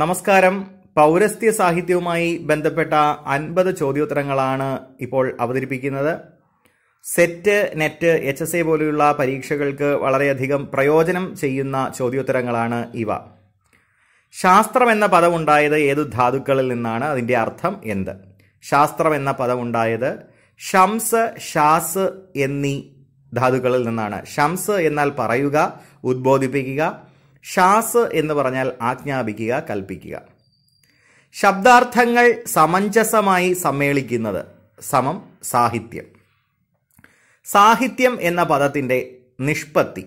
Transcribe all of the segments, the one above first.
നമസ്കാരം പൗരസ്ത്യ സാഹിത്യവുമായി ബന്ധപ്പെട്ട അൻപത് ചോദ്യോത്തരങ്ങളാണ് ഇപ്പോൾ അവതരിപ്പിക്കുന്നത് SET NET H S A പോലെയുള്ള പരീക്ഷകൾക്ക് വളരെയധികം പ്രയോജനം ചെയ്യുന്ന ചോദ്യോത്തരങ്ങളാണ് ഇവ ശാസ്ത്രം എന്ന പദമുണ്ടായത് ഏത് ധാതുക്കളിൽ നിന്നാണ് അതിൻ്റെ അർത്ഥം എന്ത് ശാസ്ത്രം എന്ന പദമുണ്ടായത് ഷംസ് ഷാസ് എന്നീ ധാതുക്കളിൽ നിന്നാണ് ഷംസ് എന്നാൽ പറയുക ഉദ്ബോധിപ്പിക്കുക ഷാസ് എന്ന് പറഞ്ഞാൽ ആജ്ഞാപിക്കുക കൽപ്പിക്കുക ശബ്ദാർത്ഥങ്ങൾ സമഞ്ജസമായി സമ്മേളിക്കുന്നത് സമം സാഹിത്യം സാഹിത്യം എന്ന പദത്തിൻ്റെ നിഷ്പത്തി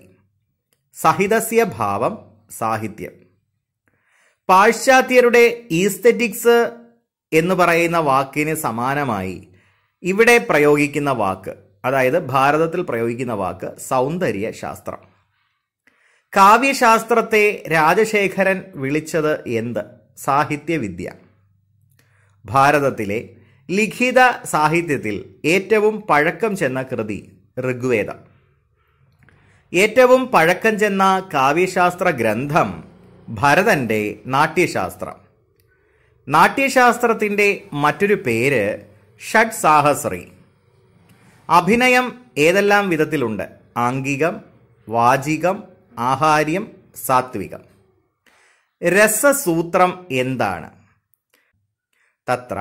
സഹിതസ്യ ഭാവം സാഹിത്യം പാശ്ചാത്യരുടെ ഈസ്തെറ്റിക്സ് എന്ന് പറയുന്ന വാക്കിന് സമാനമായി ഇവിടെ പ്രയോഗിക്കുന്ന വാക്ക് അതായത് ഭാരതത്തിൽ പ്രയോഗിക്കുന്ന വാക്ക് സൗന്ദര്യ ശാസ്ത്രം കാവ്യശാസ്ത്രത്തെ രാജശേഖരൻ വിളിച്ചത് എന്ത് സാഹിത്യവിദ്യ ഭാരതത്തിലെ ലിഖിത സാഹിത്യത്തിൽ ഏറ്റവും പഴക്കം ചെന്ന കൃതി ഋഗ്വേദം ഏറ്റവും പഴക്കം ചെന്ന കാവ്യശാസ്ത്ര ഗ്രന്ഥം ഭരതൻ്റെ നാട്യശാസ്ത്രം നാട്യശാസ്ത്രത്തിൻ്റെ മറ്റൊരു പേര് ഷഡ് സാഹസ്രി അഭിനയം ഏതെല്ലാം വിധത്തിലുണ്ട് ആംഗികം വാചികം ആഹാര്യം സാത്വികം രസസൂത്രം എന്താണ് തത്ര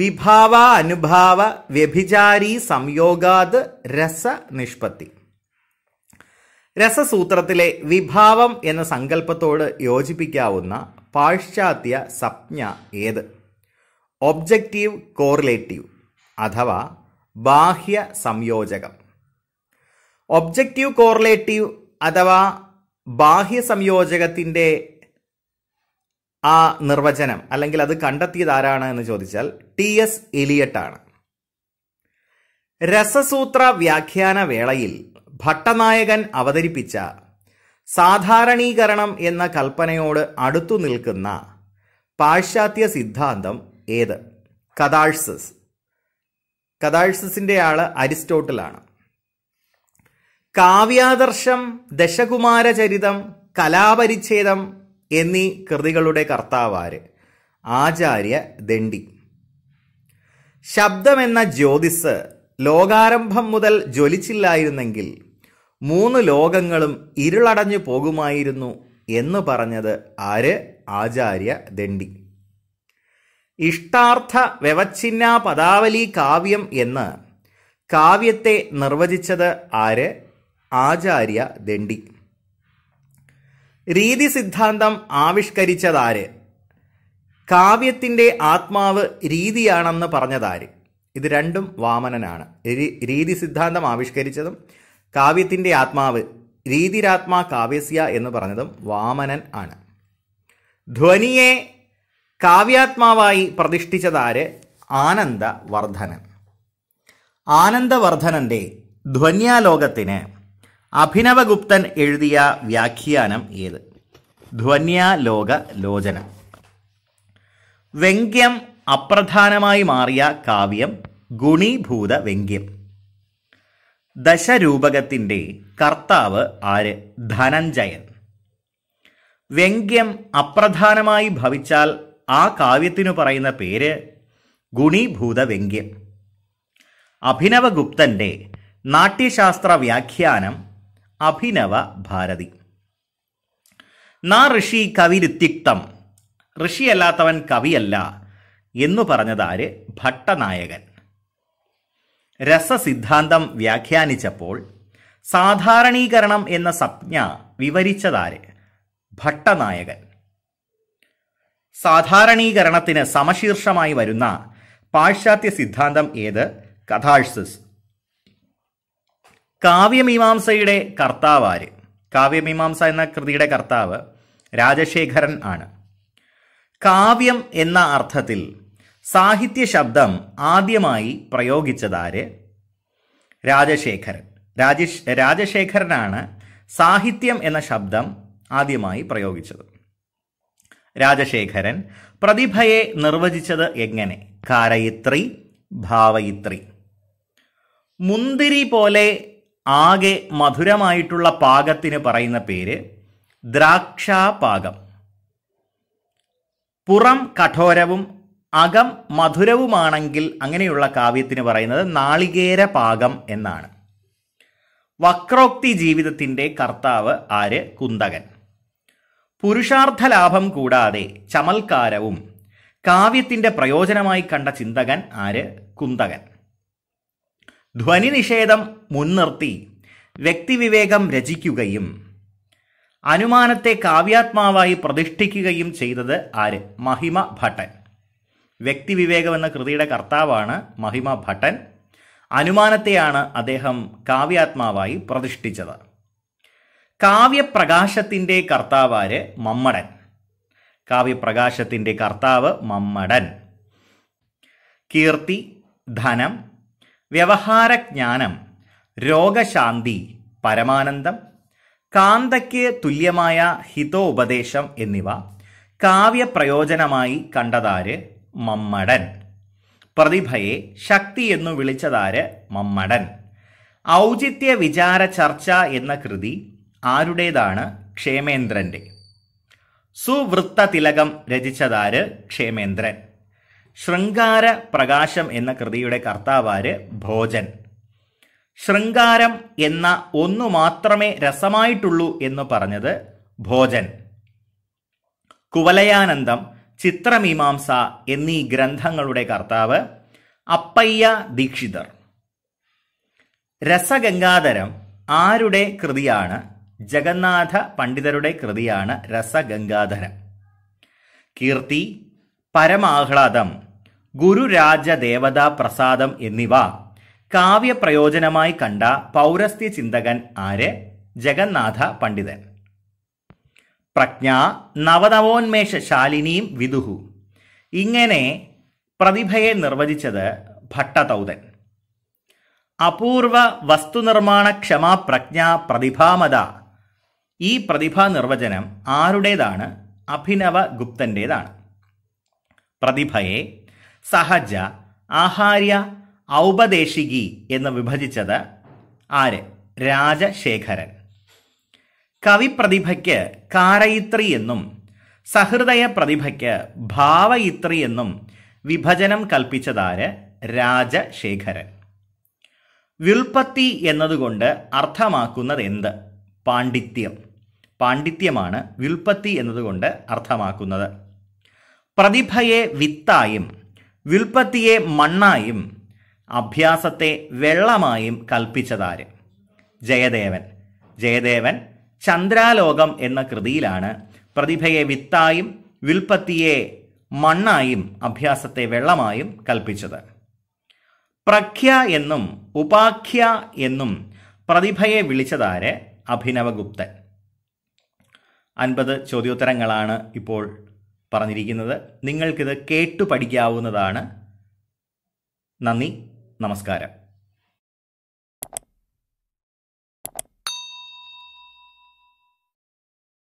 വിഭാവ അനുഭാവ വ്യഭിചാരി സംയോഗാത് രസ നിഷ്പത്തി രസസൂത്രത്തിലെ വിഭാവം എന്ന സങ്കല്പത്തോട് യോജിപ്പിക്കാവുന്ന പാശ്ചാത്യ സപ്ഞ ഏത് ഒബ്ജക്റ്റീവ് കോറിലേറ്റീവ് അഥവാ ബാഹ്യ സംയോജകം ഒബ്ജക്റ്റീവ് കോറിലേറ്റീവ് അഥവാ ബാഹ്യ സംയോജകത്തിൻ്റെ ആ നിർവചനം അല്ലെങ്കിൽ അത് കണ്ടെത്തിയത് ആരാണ് എന്ന് ചോദിച്ചാൽ ടി എസ് എലിയട്ടാണ് രസസൂത്ര വ്യാഖ്യാന വേളയിൽ ഭട്ടനായകൻ അവതരിപ്പിച്ച സാധാരണീകരണം എന്ന കൽപ്പനയോട് അടുത്തു നിൽക്കുന്ന പാശ്ചാത്യ സിദ്ധാന്തം ഏത് കഥാഴ്സസ് കഥാഴ്സസിൻ്റെ ആൾ അരിസ്റ്റോട്ടിലാണ് കാവ്യാദർശം ദശകുമാരചരിതം കലാപരിച്ഛേദം എന്നീ കൃതികളുടെ കർത്താവാര് ആചാര്യ ദണ്ഡി ശബ്ദമെന്ന ജ്യോതിസ് ലോകാരംഭം മുതൽ ജ്വലിച്ചില്ലായിരുന്നെങ്കിൽ മൂന്ന് ലോകങ്ങളും ഇരുളടഞ്ഞു പോകുമായിരുന്നു എന്ന് പറഞ്ഞത് ആര് ആചാര്യ ദണ്ഡി ഇഷ്ടാർത്ഥ വ്യവച്ഛിന്ന പദാവലി കാവ്യം എന്ന് കാവ്യത്തെ നിർവചിച്ചത് ആര് ആചാര്യ ദണ്ഡി രീതി സിദ്ധാന്തം ആവിഷ്കരിച്ചതാര് കാവ്യത്തിൻ്റെ ആത്മാവ് രീതിയാണെന്ന് പറഞ്ഞതാര് ഇത് രണ്ടും വാമനനാണ് രീതി സിദ്ധാന്തം ആവിഷ്കരിച്ചതും കാവ്യത്തിൻ്റെ ആത്മാവ് രീതിരാത്മാ കാവ്യസ്യ എന്ന് പറഞ്ഞതും വാമനൻ ആണ് ധ്വനിയെ കാവ്യാത്മാവായി പ്രതിഷ്ഠിച്ചതാര് ആനന്ദവർദ്ധനൻ ആനന്ദവർദ്ധനൻ്റെ ധ്വന്യാലോകത്തിന് അഭിനവഗുപ്തൻ എഴുതിയ വ്യാഖ്യാനം ഏത് ധ്വന്യാലോക ലോചന വ്യംഗ്യം അപ്രധാനമായി മാറിയ കാവ്യം ഗുണീഭൂത വ്യംഗ്യം ദശരൂപകത്തിൻ്റെ കർത്താവ് ആര് ധനഞ്ജയൻ വ്യംഗ്യം അപ്രധാനമായി ഭവിച്ചാൽ ആ കാവ്യത്തിനു പറയുന്ന പേര് ഗുണീഭൂത വ്യംഗ്യം അഭിനവഗുപ്തൻ്റെ നാട്യശാസ്ത്ര വ്യാഖ്യാനം അഭിനവ ഭാരതി നാ ഋഷി കവിരുത്യുക്തം ഋഷിയല്ലാത്തവൻ കവിയല്ല എന്നു പറഞ്ഞതാര് ഭട്ടനായകൻ രസസിദ്ധാന്തം വ്യാഖ്യാനിച്ചപ്പോൾ സാധാരണീകരണം എന്ന സംജ്ഞ വിവരിച്ചതാര് ഭട്ടനായകൻ സാധാരണീകരണത്തിന് സമശീർഷമായി വരുന്ന പാശ്ചാത്യ സിദ്ധാന്തം ഏത് കഥാഴ്സിസ് കാവ്യമീമാംസയുടെ കർത്താവ് ആര് കാവ്യമീമാംസ എന്ന കൃതിയുടെ കർത്താവ് രാജശേഖരൻ ആണ് കാവ്യം എന്ന അർത്ഥത്തിൽ സാഹിത്യ ശബ്ദം ആദ്യമായി പ്രയോഗിച്ചതാര് രാജശേഖരൻ രാജേഷ് രാജശേഖരനാണ് സാഹിത്യം എന്ന ശബ്ദം ആദ്യമായി പ്രയോഗിച്ചത് രാജശേഖരൻ പ്രതിഭയെ നിർവചിച്ചത് എങ്ങനെ കാരയിത്രി ഭാവയിത്രി മുന്തിരി പോലെ ആകെ മധുരമായിട്ടുള്ള പാകത്തിന് പറയുന്ന പേര് ദ്രാക്ഷാപാകം പുറം കഠോരവും അകം മധുരവുമാണെങ്കിൽ അങ്ങനെയുള്ള കാവ്യത്തിന് പറയുന്നത് നാളികേര പാകം എന്നാണ് വക്രോക്തി ജീവിതത്തിൻ്റെ കർത്താവ് ആര് കുന്തകൻ പുരുഷാർത്ഥ ലാഭം കൂടാതെ ചമൽക്കാരവും കാവ്യത്തിൻ്റെ പ്രയോജനമായി കണ്ട ചിന്തകൻ ആര് കുന്തകൻ ധ്വനി നിഷേധം മുൻനിർത്തി വ്യക്തിവിവേകം രചിക്കുകയും അനുമാനത്തെ കാവ്യാത്മാവായി പ്രതിഷ്ഠിക്കുകയും ചെയ്തത് ആര് മഹിമ ഭട്ടൻ വ്യക്തിവിവേകം എന്ന കൃതിയുടെ കർത്താവാണ് മഹിമ ഭട്ടൻ അനുമാനത്തെയാണ് അദ്ദേഹം കാവ്യാത്മാവായി പ്രതിഷ്ഠിച്ചത് കാവ്യപ്രകാശത്തിൻ്റെ കർത്താവാര് മമ്മടൻ കാവ്യപ്രകാശത്തിൻ്റെ കർത്താവ് മമ്മടൻ കീർത്തി ധനം വ്യവഹാരജ്ഞാനം രോഗശാന്തി പരമാനന്ദം കാന്തയ്ക്ക് തുല്യമായ ഹിതോപദേശം എന്നിവ കാവ്യപ്രയോജനമായി കണ്ടതാര് മമ്മടൻ പ്രതിഭയെ ശക്തി എന്നു വിളിച്ചതാര് മമ്മടൻ ഔചിത്യ വിചാര ചർച്ച എന്ന കൃതി ആരുടേതാണ് ക്ഷേമേന്ദ്രൻ്റെ സുവൃത്ത തിലകം രചിച്ചതാര് ക്ഷേമേന്ദ്രൻ ശൃംഗാര പ്രകാശം എന്ന കൃതിയുടെ കർത്താവാര് ഭോജൻ ശൃംഗാരം എന്ന ഒന്നു മാത്രമേ രസമായിട്ടുള്ളൂ എന്ന് പറഞ്ഞത് ഭോജൻ കുവലയാനന്ദം ചിത്രമീമാംസ എന്നീ ഗ്രന്ഥങ്ങളുടെ കർത്താവ് അപ്പയ്യ ദീക്ഷിതർ രസഗംഗാധരം ആരുടെ കൃതിയാണ് ജഗന്നാഥ പണ്ഡിതരുടെ കൃതിയാണ് രസഗംഗാധരം കീർത്തി പരമാഹ്ലാദം ഗുരുരാജദേവതാ പ്രസാദം എന്നിവ കാവ്യപ്രയോജനമായി കണ്ട പൗരസ്ത്യ ചിന്തകൻ ആര് ജഗന്നാഥ പണ്ഡിതൻ പ്രജ്ഞ നവനവോന്മേഷ ശാലിനിയും വിദുഹു ഇങ്ങനെ പ്രതിഭയെ നിർവചിച്ചത് ഭട്ടതൗതൻ അപൂർവ വസ്തുനിർമ്മാണ ക്ഷമാ പ്രജ്ഞ പ്രതിഭാമത ഈ പ്രതിഭാ നിർവചനം ആരുടേതാണ് അഭിനവ ഗുപ്തൻ്റെതാണ് പ്രതിഭയെ സഹജ ആഹാര്യ ഔപദേശികി എന്ന് വിഭജിച്ചത് ആര് രാജശേഖരൻ കവിപ്രതിഭയ്ക്ക് കാരയിത്രി എന്നും സഹൃദയ പ്രതിഭയ്ക്ക് ഭാവയിത്രി എന്നും വിഭജനം കൽപ്പിച്ചതാര് രാജശേഖരൻ വ്യുൽപത്തി എന്നതുകൊണ്ട് അർത്ഥമാക്കുന്നത് എന്ത് പാണ്ഡിത്യം പാണ്ഡിത്യമാണ് വ്യുൽപത്തി എന്നതുകൊണ്ട് അർത്ഥമാക്കുന്നത് പ്രതിഭയെ വിത്തായും വിൽപ്പത്തിയെ മണ്ണായും അഭ്യാസത്തെ വെള്ളമായും കൽപ്പിച്ചതാര് ജയദേവൻ ജയദേവൻ ചന്ദ്രാലോകം എന്ന കൃതിയിലാണ് പ്രതിഭയെ വിത്തായും വിൽപ്പത്തിയെ മണ്ണായും അഭ്യാസത്തെ വെള്ളമായും കൽപ്പിച്ചത് പ്രഖ്യ എന്നും ഉപാഖ്യ എന്നും പ്രതിഭയെ വിളിച്ചതാര് അഭിനവഗുപ്തൻ അൻപത് ചോദ്യോത്തരങ്ങളാണ് ഇപ്പോൾ പറഞ്ഞിരിക്കുന്നത് നിങ്ങൾക്കിത് കേട്ടു പഠിക്കാവുന്നതാണ് നന്ദി നമസ്കാരം